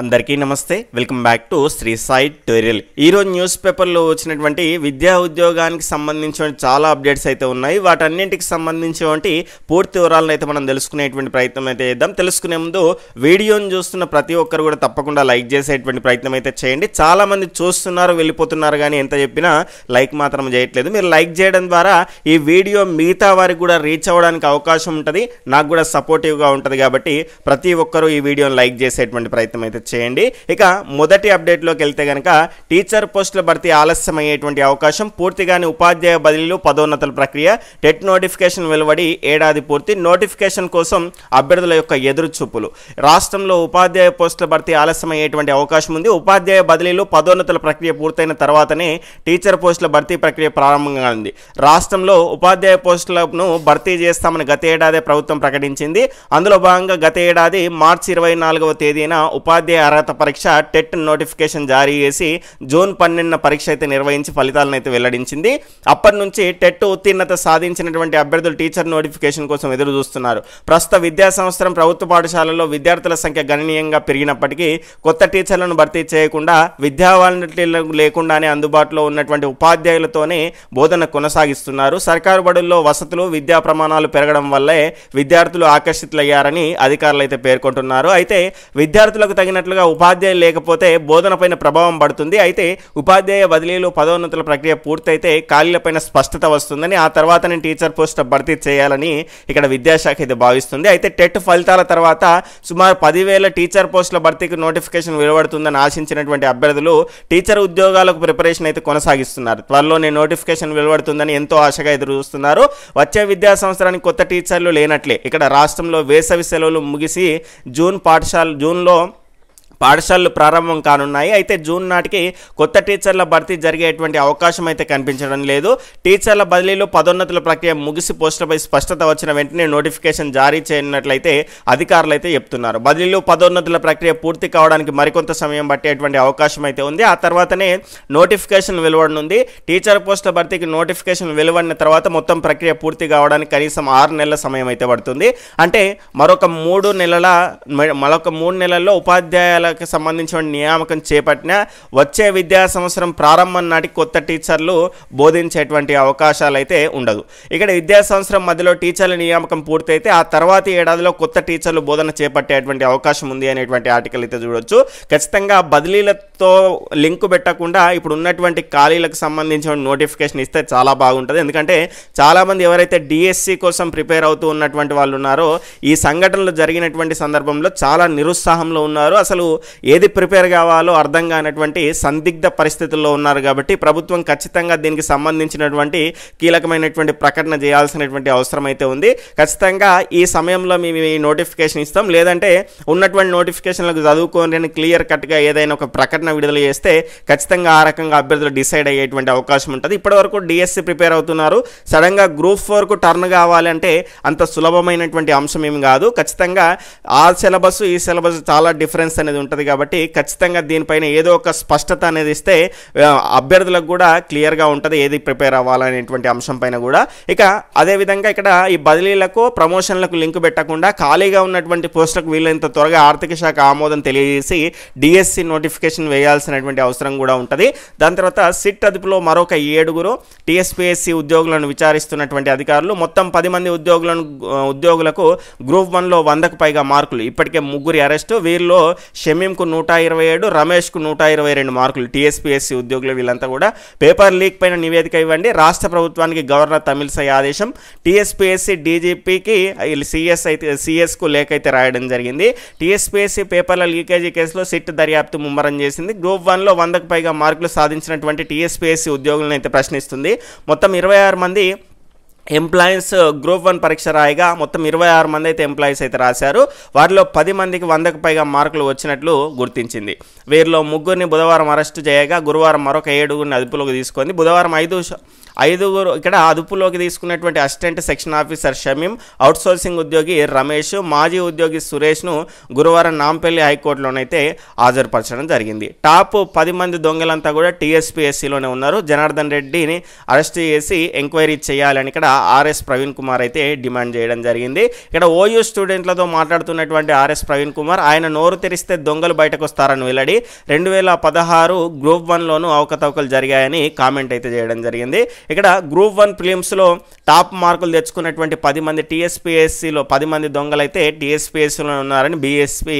అందరికీ నమస్తే welcome back to Shri Sai tutorial ఈరోజు న్యూస్ పేపర్లో వచ్చినటువంటి విద్యా ఉద్యోగానికి సంబంధించిన చాలా అప్డేట్స్ అయితే ఉన్నాయి వాటన్నింటికి సంబంధించినటువంటి పూర్తి వివరాలను అయితే మనం తెలుసుకునేటువంటి ప్రయత్నం అయితే చేద్దాం తెలుసుకునే ముందు వీడియోని చూస్తున్న ప్రతి ఒక్కరు కూడా తప్పకుండా లైక్ చేసేటువంటి ప్రయత్నం అయితే చేయండి చాలామంది చూస్తున్నారు వెళ్ళిపోతున్నారు కానీ ఎంత చెప్పినా లైక్ మాత్రం చేయట్లేదు మీరు లైక్ చేయడం ద్వారా ఈ వీడియో మిగతా వారికి కూడా రీచ్ అవ్వడానికి అవకాశం ఉంటుంది నాకు కూడా సపోర్టివ్గా ఉంటుంది కాబట్టి ప్రతి ఒక్కరూ ఈ వీడియోని లైక్ చేసేటువంటి ప్రయత్నం అయితే చేయండి ఇక మొదటి అప్డేట్లోకి వెళ్తే కనుక టీచర్ పోస్టుల భర్తీ ఆలస్యమయ్యేటువంటి అవకాశం పూర్తిగానే ఉపాధ్యాయ బదిలీలు పదోన్నతుల ప్రక్రియ టెట్ నోటిఫికేషన్ వెలువడి ఏడాది పూర్తి నోటిఫికేషన్ కోసం అభ్యర్థుల యొక్క ఎదురుచూపులు రాష్ట్రంలో ఉపాధ్యాయ పోస్టుల భర్తీ ఆలస్యమయ్యేటువంటి అవకాశం ఉంది ఉపాధ్యాయ బదిలీలు పదోన్నతుల ప్రక్రియ పూర్తయిన తర్వాతనే టీచర్ పోస్టుల భర్తీ ప్రక్రియ ప్రారంభంగా ఉంది రాష్ట్రంలో ఉపాధ్యాయ పోస్టులను భర్తీ చేస్తామని గత ఏడాది ప్రభుత్వం ప్రకటించింది అందులో భాగంగా గత ఏడాది మార్చి ఇరవై నాలుగవ తేదీన ఉపాధ్యాయ అర్హత పరీక్ష టెట్ నోటిఫికేషన్ జారీ చేసి జూన్ పన్నెండున పరీక్ష అయితే నిర్వహించి ఫలితాలను అయితే వెల్లడించింది అప్పటి నుంచి టెట్ ఉత్తీర్ణత సాధించినటువంటి అభ్యర్థులు టీచర్ నోటిఫికేషన్ కోసం ఎదురు చూస్తున్నారు ప్రస్తుత విద్యా సంవత్సరం ప్రభుత్వ పాఠశాలలో విద్యార్థుల సంఖ్య గణనీయంగా పెరిగినప్పటికీ కొత్త టీచర్లను భర్తీ చేయకుండా విద్యా వాలంటీర్లు లేకుండానే అందుబాటులో ఉన్నటువంటి ఉపాధ్యాయులతోనే బోధన కొనసాగిస్తున్నారు సర్కారు బడుల్లో వసతులు విద్యా ప్రమాణాలు పెరగడం వల్లే విద్యార్థులు ఆకర్షితులయ్యారని అధికారులు అయితే పేర్కొంటున్నారు అయితే విద్యార్థులకు తగిన చెప్పినట్లుగా ఉపాధ్యాయులు లేకపోతే బోధనపైన ప్రభావం పడుతుంది అయితే ఉపాధ్యాయ బదిలీలు పదోన్నతుల ప్రక్రియ పూర్తయితే ఖాళీలపైన స్పష్టత వస్తుందని ఆ తర్వాత నేను టీచర్ పోస్ట్ భర్తీ చేయాలని ఇక్కడ విద్యాశాఖ ఇది భావిస్తుంది అయితే టెట్ ఫలితాల తర్వాత సుమారు పదివేల టీచర్ పోస్టుల భర్తీకి నోటిఫికేషన్ వెలువడుతుందని ఆశించినటువంటి అభ్యర్థులు టీచర్ ఉద్యోగాలకు ప్రిపరేషన్ అయితే కొనసాగిస్తున్నారు త్వరలోనే నోటిఫికేషన్ వెలువడుతుందని ఎంతో ఆశగా ఎదురు చూస్తున్నారు వచ్చే విద్యా సంవత్సరానికి కొత్త టీచర్లు లేనట్లే ఇక్కడ రాష్ట్రంలో వేసవి సెలవులు ముగిసి జూన్ పాఠశాల జూన్లో పాఠశాలలు ప్రారంభం కానున్నాయి అయితే జూన్ నాటికి కొత్త టీచర్ల భర్తీ జరిగేటువంటి అవకాశం అయితే కనిపించడం లేదు టీచర్ల బదిలీలో పదోన్నతుల ప్రక్రియ ముగిసి పోస్టులపై స్పష్టత వచ్చిన వెంటనే నోటిఫికేషన్ జారీ చేయనున్నట్లయితే అధికారులు అయితే చెప్తున్నారు బదిలీలో పదోన్నతుల ప్రక్రియ పూర్తి కావడానికి మరికొంత సమయం పట్టేటువంటి అవకాశం అయితే ఉంది ఆ తర్వాతనే నోటిఫికేషన్ వెలువడనుంది టీచర్ పోస్టుల భర్తీకి నోటిఫికేషన్ వెలువడిన తర్వాత మొత్తం ప్రక్రియ పూర్తి కావడానికి కనీసం ఆరు నెలల సమయం అయితే పడుతుంది అంటే మరొక మూడు నెలల మరొక మూడు నెలల్లో ఉపాధ్యాయుల టీచర్లకు సంబంధించిన నియామకం చేపట్టిన వచ్చే విద్యా సంవత్సరం ప్రారంభం నాటికి కొత్త టీచర్లు బోధించేటువంటి అవకాశాలు అయితే ఉండదు ఇక్కడ విద్యా సంవత్సరం మధ్యలో టీచర్ల నియామకం పూర్తయితే ఆ తర్వాత ఏడాదిలో కొత్త టీచర్లు బోధన చేపట్టేటువంటి అవకాశం ఉంది అనేటువంటి ఆర్టికల్ అయితే చూడొచ్చు ఖచ్చితంగా బదిలీలతో లింక్ పెట్టకుండా ఇప్పుడు ఉన్నటువంటి ఖాళీలకు సంబంధించిన నోటిఫికేషన్ ఇస్తే చాలా బాగుంటుంది ఎందుకంటే చాలామంది ఎవరైతే డిఎస్సి కోసం ప్రిపేర్ అవుతూ ఉన్నటువంటి వాళ్ళు ఉన్నారో ఈ సంఘటనలు జరిగినటువంటి సందర్భంలో చాలా నిరుత్సాహంలో ఉన్నారు అసలు ఏది ప్రిపేర్ కావాలో అర్థం కానటువంటి సందిగ్ధ పరిస్థితుల్లో ఉన్నారు కాబట్టి ప్రభుత్వం ఖచ్చితంగా దీనికి సంబంధించినటువంటి కీలకమైనటువంటి ప్రకటన చేయాల్సినటువంటి అవసరం అయితే ఉంది ఖచ్చితంగా ఈ సమయంలో మేము ఈ నోటిఫికేషన్ ఇస్తాం లేదంటే ఉన్నటువంటి నోటిఫికేషన్లకు చదువుకోని క్లియర్ కట్గా ఏదైనా ఒక ప్రకటన విడుదల చేస్తే ఖచ్చితంగా ఆ రకంగా అభ్యర్థులు డిసైడ్ అయ్యేటువంటి అవకాశం ఉంటుంది ఇప్పటివరకు డిఎస్సి ప్రిపేర్ అవుతున్నారు సడన్గా గ్రూప్ ఫోర్కు టర్న్ కావాలంటే అంత సులభమైనటువంటి అంశం ఏమి కాదు ఖచ్చితంగా ఆ సిలబస్ ఈ సిలబస్ చాలా డిఫరెన్స్ అనేది ఉంటుంది ఉంటుంది కాబట్టి ఖచ్చితంగా దీనిపైన ఏదో ఒక స్పష్టత అనేది ఇస్తే అభ్యర్థులకు కూడా క్లియర్గా ఉంటుంది ఏది ప్రిపేర్ అవ్వాలనేటువంటి అంశం పైన కూడా ఇక అదేవిధంగా ఇక్కడ ఈ బదిలీలకు ప్రమోషన్లకు లింక్ పెట్టకుండా ఖాళీగా ఉన్నటువంటి పోస్టులకు వీలైనంత త్వరగా ఆర్థిక శాఖ ఆమోదం తెలియజేసి డిఎస్సి నోటిఫికేషన్ వేయాల్సినటువంటి అవసరం కూడా ఉంటుంది దాని తర్వాత సిట్ అదుపులో మరొక ఏడుగురు టీఎస్పీఎస్సీ ఉద్యోగులను విచారిస్తున్నటువంటి అధికారులు మొత్తం పది మంది ఉద్యోగులను ఉద్యోగులకు గ్రూప్ వన్లో వందకు పైగా మార్కులు ఇప్పటికే ముగ్గురి అరెస్టు వీరిలో షమి షమీంకు నూట ఇరవై ఏడు రమేష్కు నూట ఇరవై రెండు మార్కులు టీఎస్పీఎస్సీ ఉద్యోగులు వీళ్ళంతా కూడా పేపర్ లీక్ పైన నివేదిక ఇవ్వండి రాష్ట్ర ప్రభుత్వానికి గవర్నర్ తమిళసై ఆదేశం టీఎస్పీఎస్సీ డీజీపీకి సిఎస్ అయితే సిఎస్కు లేఖ అయితే రాయడం జరిగింది టీఎస్పీఎస్సీ పేపర్ల లీకేజీ కేసులో సిట్ దర్యాప్తు ముమ్మరం చేసింది గ్రూప్ వన్లో వందకు పైగా మార్కులు సాధించినటువంటి టీఎస్పీఎస్సీ ఉద్యోగులను అయితే ప్రశ్నిస్తుంది మొత్తం ఇరవై ఆరు మంది ఎంప్లాయీస్ గ్రూప్ వన్ పరీక్ష రాయగా మొత్తం ఇరవై ఆరు మంది అయితే ఎంప్లాయీస్ అయితే రాశారు వారిలో పది మందికి వందకు పైగా మార్కులు వచ్చినట్లు గుర్తించింది వీరిలో ముగ్గురిని బుధవారం అరెస్టు చేయగా గురువారం మరొక ఏడుగురిని అదుపులోకి తీసుకొని బుధవారం ఐదు ఐదుగురు ఇక్కడ అదుపులోకి తీసుకున్నటువంటి assistant section officer Shamim outsourcing ఉద్యోగి రమేష్ మాజీ ఉద్యోగి సురేష్ను గురువారం నాంపల్లి హైకోర్టులోనైతే హాజరుపరచడం జరిగింది టాప్ పది మంది దొంగలంతా కూడా టీఎస్పీఎస్సీలోనే ఉన్నారు జనార్దన్ రెడ్డిని అరెస్ట్ చేసి ఎంక్వైరీ చేయాలని ఇక్కడ ఆర్ఎస్ ప్రవీణ్ కుమార్ అయితే డిమాండ్ చేయడం జరిగింది ఇక్కడ ఓయూ స్టూడెంట్లతో మాట్లాడుతున్నటువంటి ఆర్ఎస్ ప్రవీణ్ కుమార్ ఆయన నోరు తెరిస్తే దొంగలు బయటకు వస్తారని వెల్లడి రెండు వేల పదహారు గ్రూప్ వన్లోనూ అవకతవకలు జరిగాయని కామెంట్ అయితే చేయడం జరిగింది ఇక్కడ గ్రూప్ వన్ ఫిలిమ్స్లో టాప్ మార్కులు తెచ్చుకున్నటువంటి పది మంది టీఎస్పీఎస్సీలో పది మంది దొంగలు అయితే టీఎస్పీఎస్సీలో ఉన్నారని BSP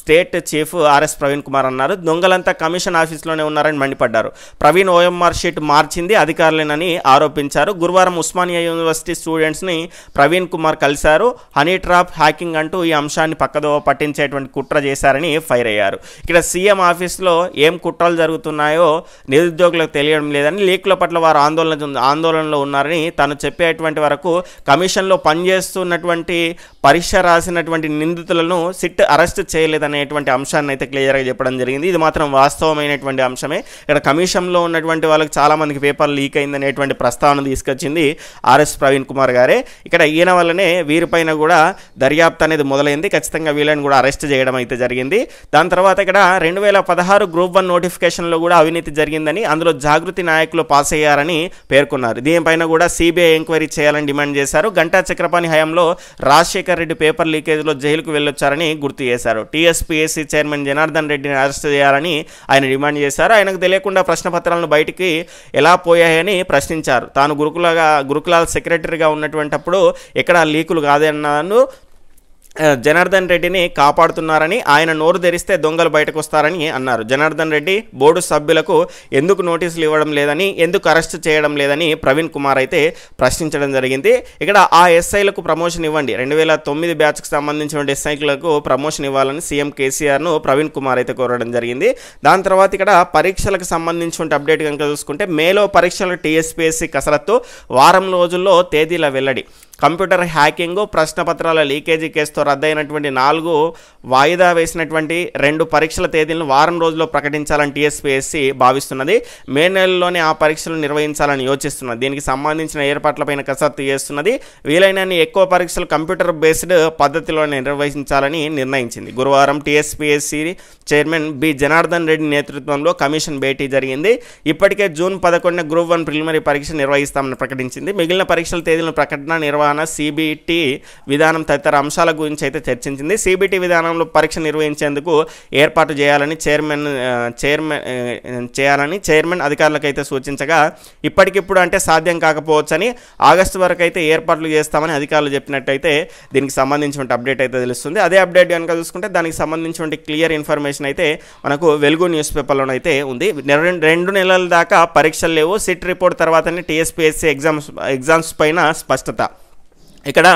state chief RS Praveen Kumar అన్నారు దొంగలంతా కమిషన్ ఆఫీస్లోనే ఉన్నారని మండిపడ్డారు ప్రవీణ్ ఓఎంఆర్ షీట్ మార్చింది అధికారులేనని ఆరోపించారు గురువారం ఉస్మానియా యూనివర్సిటీ స్టూడెంట్స్ని ప్రవీణ్ కుమార్ కలిశారు హనీ ట్రాప్ హ్యాకింగ్ అంటూ ఈ అంశాన్ని పక్కదో పట్టించేటువంటి కుట్ర చేశారని ఫైర్ అయ్యారు ఇక్కడ సీఎం ఆఫీస్లో ఏం కుట్రలు జరుగుతున్నాయో నిరుద్యోగులకు తెలియడం లేదని లీక్ల పట్ల వారు ఆందోళన ఆందోళనలో ఉన్నారని తను చెప్పేటువంటి వరకు కమిషన్లో పనిచేస్తున్నటువంటి పరీక్ష రాసినటువంటి నిందితులను సిట్ అరెస్ట్ చేయలేదనేటువంటి అంశాన్ని అయితే క్లియర్గా చెప్పడం జరిగింది ఇది మాత్రం వాస్తవమైనటువంటి అంశమే ఇక్కడ కమిషన్లో ఉన్నటువంటి వాళ్ళకి చాలామందికి పేపర్ లీక్ అయిందనేటువంటి ప్రస్తావన తీసుకొచ్చింది ఆర్ ఆర్ఎస్ ప్రవీణ్ కుమార్ గారే ఇక్కడ ఈయన వల్లనే వీరిపైన కూడా దర్యాప్తు అనేది మొదలైంది ఖచ్చితంగా వీళ్ళని కూడా అరెస్ట్ చేయడం అయితే జరిగింది దాని తర్వాత ఇక్కడ రెండు వేల పదహారు గ్రూప్ వన్ నోటిఫికేషన్లో కూడా అవినీతి జరిగిందని అందులో జాగృతి నాయకులు పాస్ అయ్యారని పేర్కొన్నారు దీనిపైన కూడా సిబిఐ ఎంక్వైరీ చేయాలని డిమాండ్ చేశారు గంటా చక్రపాణి హయాంలో రాజశేఖర్ రెడ్డి పేపర్ లీకేజ్లో జైలుకు వెళ్ళొచ్చారని గుర్తు చేశారు టీఎస్పీఎస్సీ చైర్మన్ జనార్దన్ రెడ్డిని అరెస్ట్ చేయాలని ఆయన డిమాండ్ చేశారు ఆయనకు తెలియకుండా ప్రశ్నపత్రాలను బయటికి ఎలా పోయాయని ప్రశ్నించారు తాను గురుకులగా గురుకులాల సెక్రటరీగా ఉన్నటువంటి అప్పుడు ఎక్కడ లీకులు కాదన్నాను జనార్దన్ రెడ్డిని కాపాడుతున్నారని ఆయన నోరు ధరిస్తే దొంగలు బయటకు వస్తారని అన్నారు జనార్దన్ రెడ్డి బోర్డు సభ్యులకు ఎందుకు నోటీసులు ఇవ్వడం లేదని ఎందుకు అరెస్ట్ చేయడం లేదని ప్రవీణ్ కుమార్ అయితే ప్రశ్నించడం జరిగింది ఇక్కడ ఆ ఎస్ఐలకు ప్రమోషన్ ఇవ్వండి రెండు వేల తొమ్మిది బ్యాచ్కి సంబంధించిన ఎస్ఐలకు ప్రమోషన్ ఇవ్వాలని సీఎం కేసీఆర్ను ప్రవీణ్ కుమార్ అయితే కోరడం జరిగింది దాని తర్వాత ఇక్కడ పరీక్షలకు సంబంధించిన అప్డేట్ కనుక చూసుకుంటే మేలో పరీక్షలు టీఎస్పీఎస్సీ కసరత్తు వారం రోజుల్లో తేదీల వెల్లడి కంప్యూటర్ హ్యాకింగ్ ప్రశ్నపత్రాల లీకేజీ కేసుతో రద్దయినటువంటి నాలుగు వాయిదా వేసినటువంటి రెండు పరీక్షల తేదీలను వారం రోజుల్లో ప్రకటించాలని టీఎస్పీఎస్సీ భావిస్తున్నది మే నెలలోనే ఆ పరీక్షలు నిర్వహించాలని యోచిస్తున్నది దీనికి సంబంధించిన ఏర్పాట్లపైన కసరత్తు చేస్తున్నది వీలైనన్ని ఎక్కువ పరీక్షలు కంప్యూటర్ బేస్డ్ పద్ధతిలో నిర్వహించాలని నిర్ణయించింది గురువారం TSPSC chairman B Janardhan Reddy నేతృత్వంలో కమిషన్ భేటీ జరిగింది ఇప్పటికే జూన్ పదకొండున గ్రూప్ వన్ ప్రిలిమరీ పరీక్ష నిర్వహిస్తామని ప్రకటించింది మిగిలిన పరీక్షల తేదీలను ప్రకటన నిర్వహించారు నిర్వహణ సిబిటి విధానం తదితర అంశాల గురించి అయితే చర్చించింది సిబిటి విధానంలో పరీక్ష నిర్వహించేందుకు ఏర్పాటు చేయాలని చైర్మన్ చైర్మన్ చేయాలని చైర్మన్ అధికారులకు అయితే సూచించగా ఇప్పటికిప్పుడు అంటే సాధ్యం కాకపోవచ్చని ఆగస్టు వరకు అయితే ఏర్పాట్లు చేస్తామని అధికారులు చెప్పినట్టయితే దీనికి సంబంధించిన అప్డేట్ అయితే తెలుస్తుంది అదే అప్డేట్ కనుక చూసుకుంటే దానికి సంబంధించిన క్లియర్ ఇన్ఫర్మేషన్ అయితే మనకు వెలుగు న్యూస్ అయితే ఉంది రెండు నెలల దాకా పరీక్షలు లేవు సిట్ రిపోర్ట్ తర్వాతనే టీఎస్పీఎస్సీ ఎగ్జామ్స్ ఎగ్జామ్స్ పైన స్పష్టత ఇక్కడ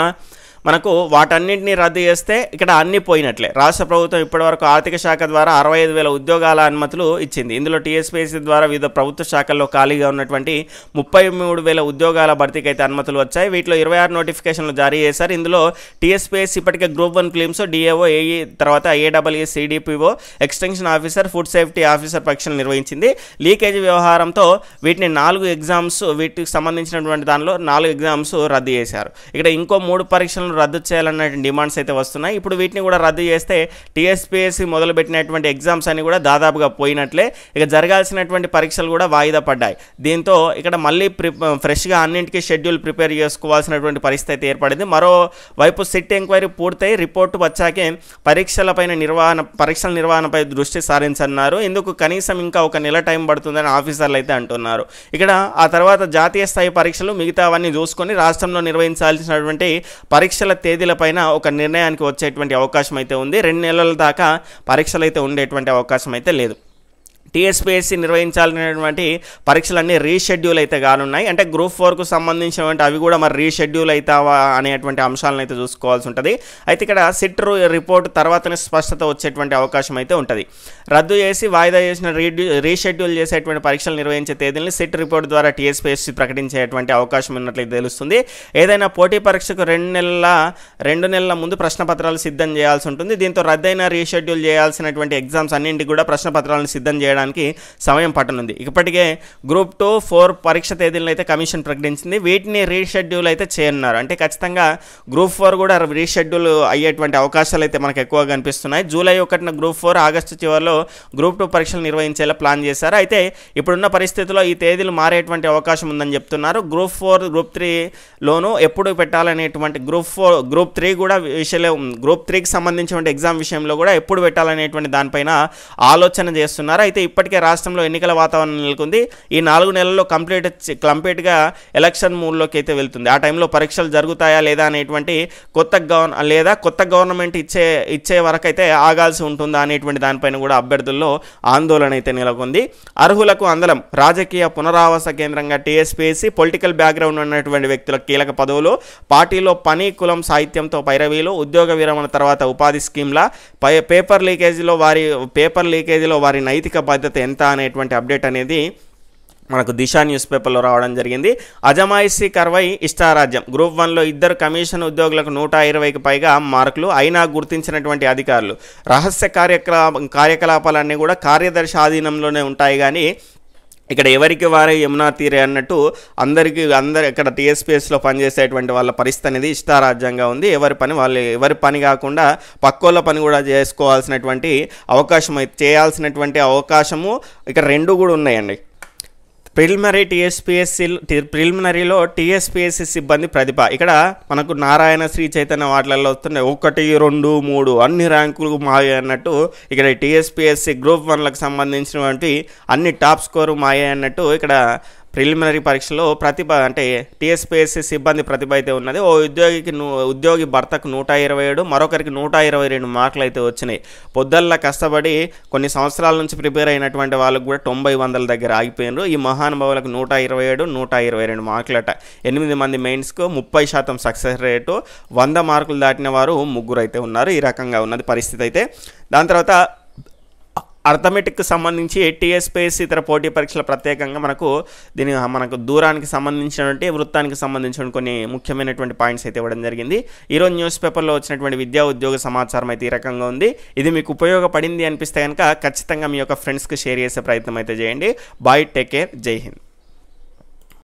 మనకు వాటన్నింటినీ రద్దు చేస్తే ఇక్కడ అన్ని పోయినట్లే రాష్ట్ర ప్రభుత్వం ఇప్పటివరకు ఆర్థిక శాఖ ద్వారా అరవై ఐదు వేల ఉద్యోగాల అనుమతులు ఇచ్చింది ఇందులో టీఎస్పీఎస్సీ ద్వారా వివిధ ప్రభుత్వ శాఖల్లో ఖాళీగా ఉన్నటువంటి ముప్పై మూడు వేల ఉద్యోగాల భర్తీకి అయితే అనుమతులు వచ్చాయి వీటిలో ఇరవై ఆరు నోటిఫికేషన్లు జారీ చేశారు ఇందులో టీఎస్పీఎస్సీ ఇప్పటికే గ్రూప్ వన్ ఫిలిమ్స్ డిఏఓ ఏఈ తర్వాత AWA CDPO extension officer food safety officer పరీక్షలు నిర్వహించింది లీకేజ్ వ్యవహారంతో వీటిని నాలుగు ఎగ్జామ్స్ వీటికి సంబంధించినటువంటి దానిలో నాలుగు ఎగ్జామ్స్ రద్దు చేశారు ఇక్కడ ఇంకో మూడు పరీక్షలను రద్దు చేయాలన్న డిమాండ్స్ అయితే వస్తున్నాయి ఇప్పుడు వీటిని కూడా రద్దు చేస్తే టీఎస్పీఎస్సీ మొదలుపెట్టినటువంటి ఎగ్జామ్స్ అన్ని కూడా దాదాపుగా పోయినట్లే ఇక జరగాల్సినటువంటి పరీక్షలు కూడా వాయిదా పడ్డాయి దీంతో ఇక్కడ మళ్ళీ ప్రి ఫ్రెష్గా అన్నింటికీ షెడ్యూల్ ప్రిపేర్ చేసుకోవాల్సినటువంటి పరిస్థితి ఏర్పడింది మరోవైపు సిట్ ఎంక్వైరీ పూర్తయి రిపోర్టు వచ్చాకే పరీక్షలపైన నిర్వహణ పరీక్షల నిర్వహణపై దృష్టి సారించన్నారు ఇందుకు కనీసం ఇంకా ఒక నెల టైం పడుతుందని ఆఫీసర్లు అయితే అంటున్నారు ఇక్కడ ఆ తర్వాత జాతీయ స్థాయి పరీక్షలు మిగతావన్నీ చూసుకొని రాష్ట్రంలో నిర్వహించాల్సినటువంటి పరీక్ష పరీక్షల తేదీలపైన ఒక నిర్ణయానికి వచ్చేటువంటి అవకాశం అయితే ఉంది రెండు నెలల దాకా పరీక్షలు అయితే ఉండేటువంటి అవకాశం అయితే లేదు టీఎస్పీఎస్సీ నిర్వహించాలనేటువంటి పరీక్షలన్నీ రీషెడ్యూల్ అయితే కానున్నాయి అంటే గ్రూప్ ఫోర్కు సంబంధించినటువంటి అవి కూడా మరి రీషెడ్యూల్ అవుతావా అనేటువంటి అంశాలను అయితే చూసుకోవాల్సి ఉంటుంది అయితే ఇక్కడ సిట్ రిపోర్ట్ తర్వాతనే స్పష్టత వచ్చేటువంటి అవకాశం అయితే ఉంటుంది రద్దు చేసి వాయిదా చేసిన రీషెడ్యూల్ చేసేటువంటి పరీక్షలు నిర్వహించే తేదీని సిట్ రిపోర్ట్ ద్వారా టీఎస్పీఎస్సీ ప్రకటించేటువంటి అవకాశం ఉన్నట్లయితే తెలుస్తుంది ఏదైనా పోటీ పరీక్షకు రెండు నెలల రెండు నెలల ముందు ప్రశ్నపత్రాలు సిద్ధం చేయాల్సి ఉంటుంది దీంతో రద్దయిన రీషెడ్యూల్ చేయాల్సినటువంటి ఎగ్జామ్స్ అన్నింటికి కూడా ప్రశ్నపత్రాలను సిద్ధం చేయడం చేయడానికి సమయం పట్టనుంది ఇప్పటికే గ్రూప్ టూ ఫోర్ పరీక్ష తేదీలను అయితే కమిషన్ ప్రకటించింది వీటిని రీషెడ్యూల్ అయితే చేయనున్నారు అంటే ఖచ్చితంగా గ్రూప్ ఫోర్ కూడా రీషెడ్యూల్ అయ్యేటువంటి అవకాశాలు అయితే మనకు ఎక్కువగా కనిపిస్తున్నాయి జూలై ఒకటిన గ్రూప్ ఫోర్ ఆగస్టు చివరిలో గ్రూప్ టూ పరీక్షలు నిర్వహించేలా ప్లాన్ చేశారు అయితే ఇప్పుడున్న పరిస్థితిలో ఈ తేదీలు మారేటువంటి అవకాశం ఉందని చెప్తున్నారు గ్రూప్ ఫోర్ గ్రూప్ త్రీలోనూ ఎప్పుడు పెట్టాలనేటువంటి గ్రూప్ ఫోర్ గ్రూప్ త్రీ కూడా విషయంలో గ్రూప్ త్రీకి సంబంధించినటువంటి ఎగ్జామ్ విషయంలో కూడా ఎప్పుడు పెట్టాలనేటువంటి దానిపైన ఆలోచన చేస్తున్నారు అయితే ఇప్పటికే రాష్ట్రంలో ఎన్నికల వాతావరణం నెలకొంది ఈ నాలుగు నెలల్లో కంప్లీట్ కంప్లీట్గా ఎలక్షన్ మూడ్లోకి అయితే వెళ్తుంది ఆ టైంలో పరీక్షలు జరుగుతాయా లేదా అనేటువంటి కొత్త గవర్న లేదా కొత్త గవర్నమెంట్ ఇచ్చే ఇచ్చే వరకు అయితే ఆగాల్సి ఉంటుందా అనేటువంటి దానిపైన కూడా అభ్యర్థుల్లో ఆందోళన అయితే నెలకొంది అర్హులకు అందలం రాజకీయ పునరావాస కేంద్రంగా టీఎస్పీఎస్సీ పొలిటికల్ బ్యాక్గ్రౌండ్ ఉన్నటువంటి వ్యక్తుల కీలక పదవులు పార్టీలో పని కులం సాహిత్యంతో పైరవీలు ఉద్యోగ విరమణ తర్వాత ఉపాధి స్కీమ్ల పై పేపర్ లీకేజీలో వారి పేపర్ లీకేజీలో వారి నైతిక పద్ధతి ఎంత అనేటువంటి అప్డేట్ అనేది మనకు దిశా న్యూస్ పేపర్లో రావడం జరిగింది అజమాయిషీ కర్వై ఇష్టారాజ్యం గ్రూప్ వన్లో ఇద్దరు కమిషన్ ఉద్యోగులకు నూట ఇరవైకి పైగా మార్కులు అయినా గుర్తించినటువంటి అధికారులు రహస్య కార్యకలా కార్యకలాపాలన్నీ కూడా కార్యదర్శి ఆధీనంలోనే ఉంటాయి కానీ ఇక్కడ ఎవరికి వారే యమునా తీరే అన్నట్టు అందరికీ అందరు ఇక్కడ టీఎస్పీఎస్లో పనిచేసేటువంటి వాళ్ళ పరిస్థితి అనేది ఇష్టారాజ్యంగా ఉంది ఎవరి పని వాళ్ళు ఎవరి పని కాకుండా పక్కోళ్ళ పని కూడా చేసుకోవాల్సినటువంటి అవకాశం చేయాల్సినటువంటి అవకాశము ఇక్కడ రెండు కూడా ఉన్నాయండి ప్రిలిమినరీ టీఎస్పిఎస్సి ప్రిలిమినరీలో టీఎస్పిఎస్సి సిబ్బంది ప్రతిభ ఇక్కడ మనకు నారాయణ శ్రీ చైతన్య వాటిలలో వస్తున్నాయి ఒకటి రెండు మూడు అన్ని ర్యాంకులు మాయే అన్నట్టు ఇక్కడ టీఎస్పిఎస్సి గ్రూప్ వన్లకు సంబంధించినటువంటి అన్ని టాప్ స్కోరు మాయే అన్నట్టు ఇక్కడ ప్రిలిమినరీ పరీక్షలో ప్రతిభ అంటే టీఎస్పీఎస్సీ సిబ్బంది ప్రతిభ అయితే ఉన్నది ఓ ఉద్యోగికి ఉద్యోగి భర్తకు నూట ఇరవై ఏడు మరొకరికి నూట ఇరవై రెండు మార్కులు అయితే వచ్చినాయి పొద్దుల్లా కష్టపడి కొన్ని సంవత్సరాల నుంచి ప్రిపేర్ అయినటువంటి వాళ్ళకు కూడా తొంభై వందల దగ్గర ఆగిపోయినారు ఈ మహానుభావులకు నూట ఇరవై ఏడు నూట ఇరవై రెండు మార్కులట ఎనిమిది మంది మెయిన్స్కు ముప్పై శాతం సక్సెస్ రేటు వంద మార్కులు దాటిన వారు ముగ్గురు అయితే ఉన్నారు ఈ రకంగా ఉన్నది పరిస్థితి అయితే దాని తర్వాత అర్థమెటిక్కి సంబంధించి టీఎస్పీఎస్సీ ఇతర పోటీ పరీక్షలు ప్రత్యేకంగా మనకు దీని మనకు దూరానికి సంబంధించినటువంటి వృత్తానికి సంబంధించిన కొన్ని ముఖ్యమైనటువంటి పాయింట్స్ అయితే ఇవ్వడం జరిగింది ఈరోజు న్యూస్ పేపర్లో వచ్చినటువంటి విద్యా ఉద్యోగ సమాచారం అయితే ఈ రకంగా ఉంది ఇది మీకు ఉపయోగపడింది అనిపిస్తే కనుక ఖచ్చితంగా మీ యొక్క ఫ్రెండ్స్కి షేర్ చేసే ప్రయత్నం అయితే చేయండి బాయ్ టేక్ కేర్ జై హింద్